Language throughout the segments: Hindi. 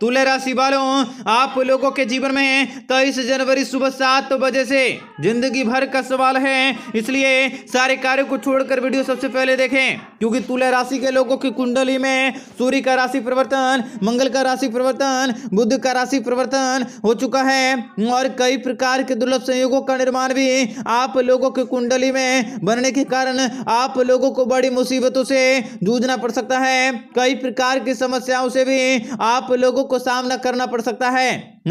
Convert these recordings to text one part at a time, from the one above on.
तुला राशि वालों आप लोगों के जीवन में तेईस जनवरी सुबह सात तो बजे से जिंदगी भर का सवाल है इसलिए सारे कार्य को छोड़कर वीडियो सबसे पहले देखें क्योंकि तुला राशि के लोगों की कुंडली में सूर्य का राशि परिवर्तन मंगल का राशि परिवर्तन बुद्ध का राशि परिवर्तन हो चुका है और कई प्रकार के दुर्लभ संयोगों का निर्माण भी आप लोगों की कुंडली में बनने के कारण आप लोगों को बड़ी मुसीबतों से जूझना पड़ सकता है कई प्रकार की समस्याओं से भी आप लोगों को सामना करना पड़ सकता है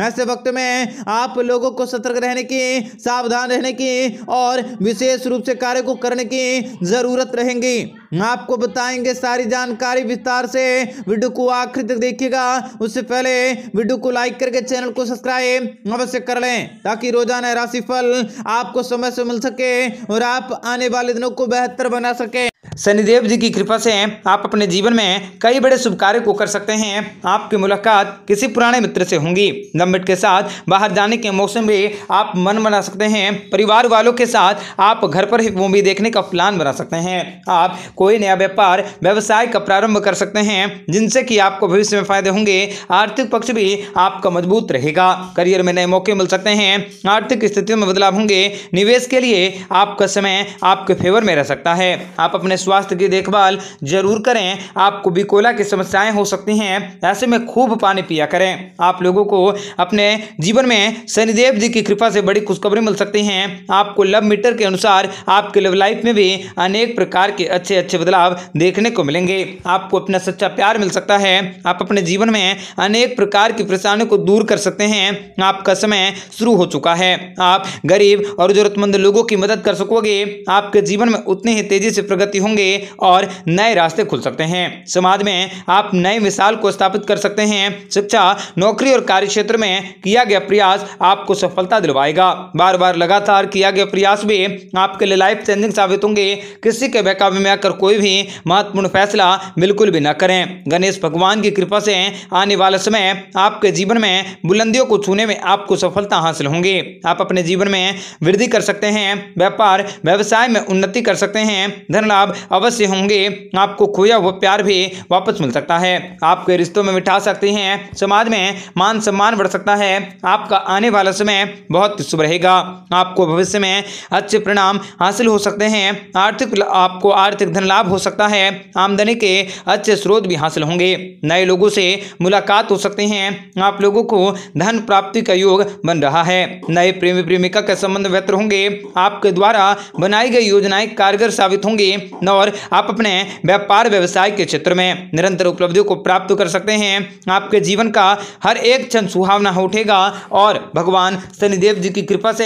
ऐसे वक्त में आप लोगों को सतर्क रहने की सावधान रहने की और विशेष रूप से कार्य को करने की ज़रूरत रहेगी आपको बताएंगे सारी जानकारी विस्तार से वीडियो को आखिर तक देखिएगा उससे पहले वीडियो को लाइक करके चैनल को सब्सक्राइब अवश्य कर लें ताकि रोजाना राशिफल आपको समय से मिल सके और आप आने वाले दिनों को बेहतर बना सके शनिदेव जी की कृपा से आप अपने जीवन में कई बड़े शुभ कार्य को कर सकते हैं आपकी मुलाकात किसी पुराने मित्र से होंगी गम्बिट के साथ बाहर जाने के मौसम भी आप मन बना सकते हैं परिवार वालों के साथ आप घर पर ही मूवी देखने का प्लान बना सकते हैं आप कोई नया व्यापार व्यवसाय का प्रारंभ कर सकते हैं जिनसे कि आपको भविष्य में फायदे होंगे आर्थिक पक्ष भी आपका मजबूत रहेगा करियर में नए मौके मिल सकते हैं आर्थिक स्थितियों में बदलाव होंगे निवेश के लिए आपका समय आपके फेवर में रह सकता है आप अपने स्वास्थ्य की देखभाल जरूर करें आपको बिकोला की समस्याएं हो सकती हैं ऐसे में खूब पानी पिया करें आप लोगों को अपने जीवन में शनिदेव जी की कृपा से बड़ी खुशखबरी मिल सकती हैं आपको लव मीटर के अनुसार आपके लव लाइफ में भी अनेक प्रकार के अच्छे अच्छे बदलाव देखने को मिलेंगे आपको अपना सच्चा प्यार मिल सकता है आप अपने जीवन में अनेक प्रकार की परेशानियों को दूर कर सकते हैं आपका समय शुरू हो चुका है आप गरीब और जरूरतमंद लोगों की मदद कर सकोगे आपके जीवन में उतनी ही तेजी से प्रगति होंगी होंगे और नए रास्ते खुल सकते हैं समाज में आप नए मिसाल को स्थापित कर सकते हैं शिक्षा नौकरी और कार्य क्षेत्र में किया गया प्रयास आपको सफलता दिलवाएगा बार बार लगातार किया गया प्रयास भी आपके लिए लाइफ चेंजिंग साबित होंगे किसी के बेकाबू में आकर कोई भी महत्वपूर्ण फैसला बिल्कुल भी न करें गणेश भगवान की कृपा से आने वाला समय आपके जीवन में बुलंदियों को छूने में आपको सफलता हासिल होंगी आप अपने जीवन में वृद्धि कर सकते हैं व्यापार व्यवसाय में उन्नति कर सकते हैं धन लाभ अवश्य होंगे आपको खोया हुआ प्यार भी वापस मिल सकता है आपके रिश्तों में मिठा सकते हैं समाज में मान सम्मान बढ़ सकता है आपका आने वाला समय बहुत शुभ रहेगा आपको भविष्य में अच्छे परिणाम हासिल हो सकते हैं आर्थिक आपको आर्थिक धन लाभ हो सकता है आमदनी के अच्छे स्रोत भी हासिल होंगे नए लोगों से मुलाकात हो सकते हैं आप लोगों को धन प्राप्ति का योग बन रहा है नए प्रेमी प्रेमिका के संबंध बेहतर होंगे आपके द्वारा बनाई गई योजनाएं कारगर साबित होंगी नौ और आप अपने व्यापार व्यवसाय के क्षेत्र में निरंतर उपलब्धियों को प्राप्त कर सकते हैं आपके जीवन का हर एक क्षण सुहावना उठेगा और भगवान शनिदेव जी की कृपा से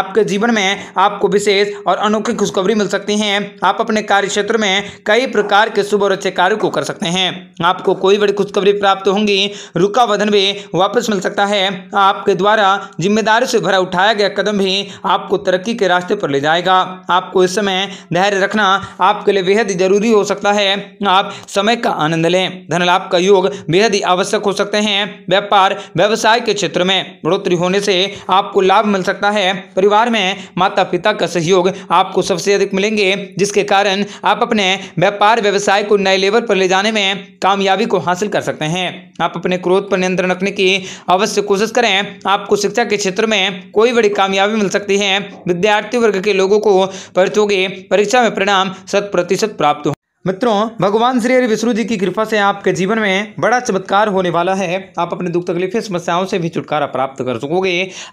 आपके जीवन में आपको विशेष और अनोखी खुशखबरी मिल सकती है आप अपने कार्य क्षेत्र में कई प्रकार के शुभ और अच्छे कार्य को कर सकते हैं आपको कोई बड़ी खुशखबरी प्राप्त होंगी रुका वधन भी वापस मिल सकता है आपके द्वारा जिम्मेदारी से भरा उठाया गया कदम भी आपको तरक्की के रास्ते पर ले जाएगा आपको इस समय धैर्य रखना आप आपके लिए बेहद जरूरी हो सकता है आप समय का आनंद लें धन लाभ का योग बेहद ही आवश्यक हो सकते हैं व्यापार व्यवसाय के क्षेत्र में बढ़ोतरी होने से आपको लाभ मिल सकता है परिवार में माता पिता का सहयोग आपको सबसे अधिक मिलेंगे जिसके कारण आप अपने व्यापार व्यवसाय को नए लेवल पर ले जाने में कामयाबी को हासिल कर सकते हैं आप अपने क्रोध पर नियंत्रण रखने की अवश्य कोशिश करें आपको शिक्षा के क्षेत्र में कोई बड़ी कामयाबी मिल सकती है विद्यार्थी वर्ग के लोगों को प्रतियोगी परीक्षा में परिणाम सत्य प्रतिशत प्राप्त मित्रों भगवान श्री हरि विष्णु जी की कृपा से आपके जीवन में बड़ा चमत्कार होने वाला है आप अपने दुख तकलीफें समस्याओं से भी छुटकारा प्राप्त कर सकोगे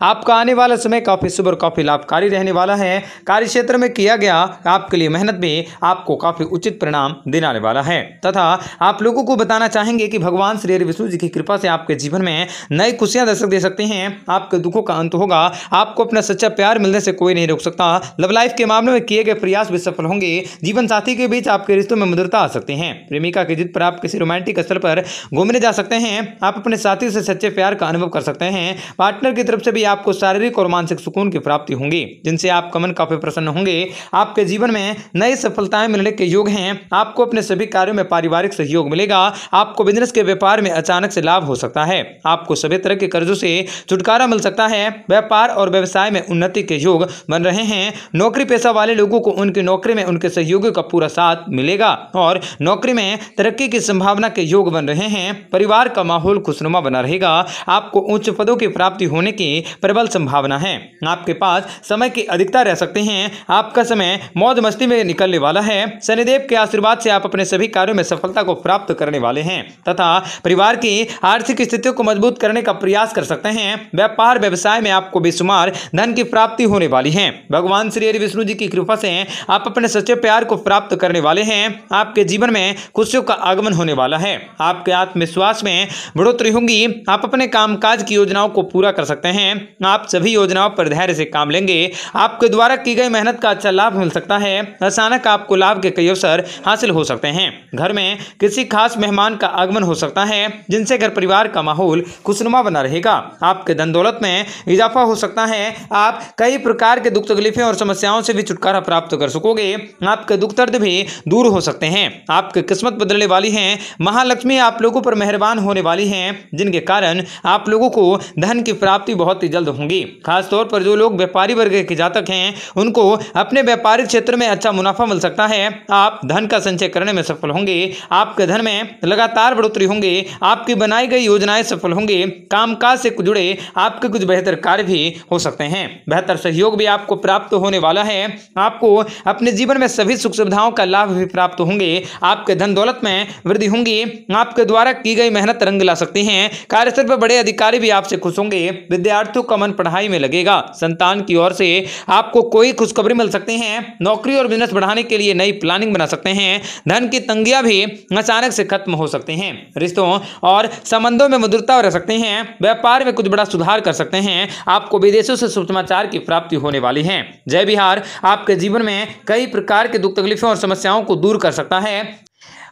आपका आने वाला समय काफ़ी शुभ और काफ़ी लाभकारी रहने वाला है कार्य क्षेत्र में किया गया आपके लिए मेहनत भी आपको काफ़ी उचित परिणाम देने वाला है तथा आप लोगों को बताना चाहेंगे कि भगवान श्री हरि विष्णु जी की कृपा से आपके जीवन में नई खुशियाँ दर्शक दे सकते हैं आपके दुखों का अंत होगा आपको अपना सच्चा प्यार मिलने से कोई नहीं रोक सकता लव लाइफ के मामले में किए गए प्रयास भी सफल होंगे जीवन साथी के बीच आपके रिश्तों में मधुरता आ सकती है प्रेमिका की जिद पर आप किसी रोमांटिक स्थल पर घूमने जा सकते हैं आप अपने साथी से सच्चे प्यार का अनुभव कर सकते हैं पार्टनर की तरफ से भी आपको शारीरिक और मानसिक सुकून की प्राप्ति होंगी जिनसे आपका मन काफी प्रसन्न होंगे आपके जीवन में नई सफलताएं मिलने के योग हैं आपको अपने सभी कार्यों में पारिवारिक सहयोग मिलेगा आपको बिजनेस के व्यापार में अचानक से लाभ हो सकता है आपको सभी तरह के कर्जों से छुटकारा मिल सकता है व्यापार और व्यवसाय में उन्नति के योग बन रहे हैं नौकरी पेशा वाले लोगों को उनकी नौकरी में उनके सहयोगियों का पूरा साथ मिलेगा शिक्षा और नौकरी में तरक्की की संभावना के योग बन रहे हैं परिवार का माहौल खुशनुमा बना रहेगा आपको उच्च पदों की प्राप्ति होने की प्रबल संभावना है आपके पास समय की अधिकता रह सकते हैं आपका समय मौज मस्ती में निकलने वाला है शनिदेव के आशीर्वाद से आप अपने सभी कार्यो में सफलता को प्राप्त करने वाले हैं तथा परिवार की आर्थिक स्थितियों को मजबूत करने का प्रयास कर सकते हैं व्यापार व्यवसाय में आपको बेसुमार धन की प्राप्ति होने वाली है भगवान श्री हरि विष्णु जी की कृपा से आप अपने सच्चे प्यार को प्राप्त करने वाले हैं आपके जीवन में खुशियों का आगमन होने वाला है आपके आत्मविश्वास में बढ़ोतरी होगी आप अपने कामकाज की योजनाओं को पूरा कर सकते हैं आप सभी योजनाओं पर धैर्य से काम लेंगे आपके द्वारा की गई मेहनत का अच्छा लाभ मिल सकता है अचानक आपको लाभ के कई अवसर हासिल हो सकते हैं घर में किसी खास मेहमान का आगमन हो सकता है जिनसे घर परिवार का माहौल खुशनुमा बना रहेगा आपके धन दौलत में इजाफा हो सकता है आप कई प्रकार के दुख तकलीफें और समस्याओं से भी छुटकारा प्राप्त कर सकोगे आपके दुख दर्द भी दूर हो सकते हैं आपकी किस्मत बदलने वाली है महालक्ष्मी आप लोगों पर मेहरबान होने वाली है जिनके कारण आप लोगों को धन की प्राप्ति बहुत ही जल्द होगी खासतौर पर जो लोग व्यापारी वर्ग के जातक हैं उनको अपने व्यापारिक क्षेत्र में अच्छा मुनाफा मिल सकता है आप धन का संचय करने में सफल होंगे आपके धन में लगातार बढ़ोतरी होंगे आपकी बनाई गई योजनाएं सफल होंगे कामकाज से जुड़े आपके कुछ बेहतर कार्य भी हो सकते हैं बेहतर सहयोग भी आपको प्राप्त होने वाला है आपको अपने जीवन में सभी सुख सुविधाओं का लाभ भी प्राप्त प्राप्त होंगे आपके धन दौलत में वृद्धि होंगी आपके द्वारा की गई मेहनत रंग ला सकती है कार्यस्थल पर बड़े अधिकारी भी आपसे खुश होंगे विद्यार्थियों का मन पढ़ाई में लगेगा संतान की ओर से आपको कोई खुशखबरी मिल सकती है नौकरी और बिजनेस बढ़ाने के लिए नई प्लानिंग बना सकते हैं धन की तंगियां भी अचानक से खत्म हो सकते हैं रिश्तों और संबंधों में मधुरता रह सकते हैं व्यापार में कुछ बड़ा सुधार कर सकते हैं आपको विदेशों से सुचमाचार की प्राप्ति होने वाली है जय बिहार आपके जीवन में कई प्रकार के दुख तकलीफों और समस्याओं को दूर कर कर सकता है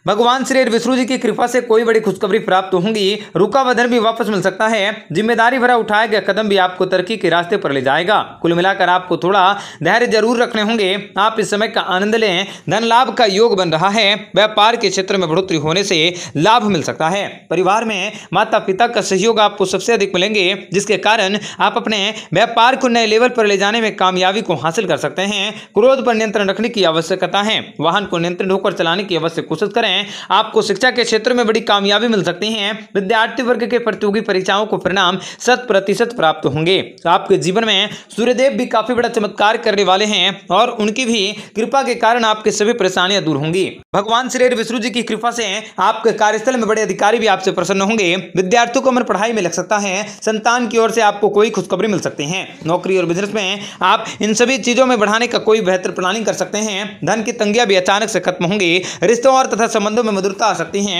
भगवान श्री विष्णु जी की कृपा से कोई बड़ी खुशखबरी प्राप्त होंगी रुका वधन भी वापस मिल सकता है जिम्मेदारी भरा उठाया गया कदम भी आपको तरक्की के रास्ते पर ले जाएगा कुल मिलाकर आपको थोड़ा धैर्य जरूर रखने होंगे आप इस समय का आनंद लें धन लाभ का योग बन रहा है व्यापार के क्षेत्र में बढ़ोतरी होने से लाभ मिल सकता है परिवार में माता पिता का सहयोग आपको सबसे अधिक मिलेंगे जिसके कारण आप अपने व्यापार को नए लेवल पर ले जाने में कामयाबी को हासिल कर सकते हैं क्रोध पर नियंत्रण रखने की आवश्यकता है वाहन को नियंत्रण होकर चलाने की अवश्य कोशिश करें हैं आपको शिक्षा के क्षेत्र में बड़ी कामयाबी मिल सकती है विद्यार्थी वर्ग के प्रतियोगी परीक्षाओं को परिणाम शत प्रतिशत प्राप्त होंगे तो आपके जीवन में सूर्यदेव भी काफी बड़ा चमत्कार करने वाले हैं और उनकी भी कृपा के कारण आपके सभी परेशानियां दूर होंगी भगवान श्री विष्णु जी की कृपा से आपके कार्यस्थल में बड़े अधिकारी भी आपसे प्रसन्न होंगे विद्यार्थियों को मन पढ़ाई में लग सकता है संतान की ओर से आपको कोई खुशखबरी मिल सकती है नौकरी और बिजनेस में आप इन सभी चीजों में बढ़ाने का कोई बेहतर प्लानिंग कर सकते हैं धन की तंगिया भी अचानक से खत्म होंगी रिश्तों और तथा संबंधों में मधुरता आ सकती है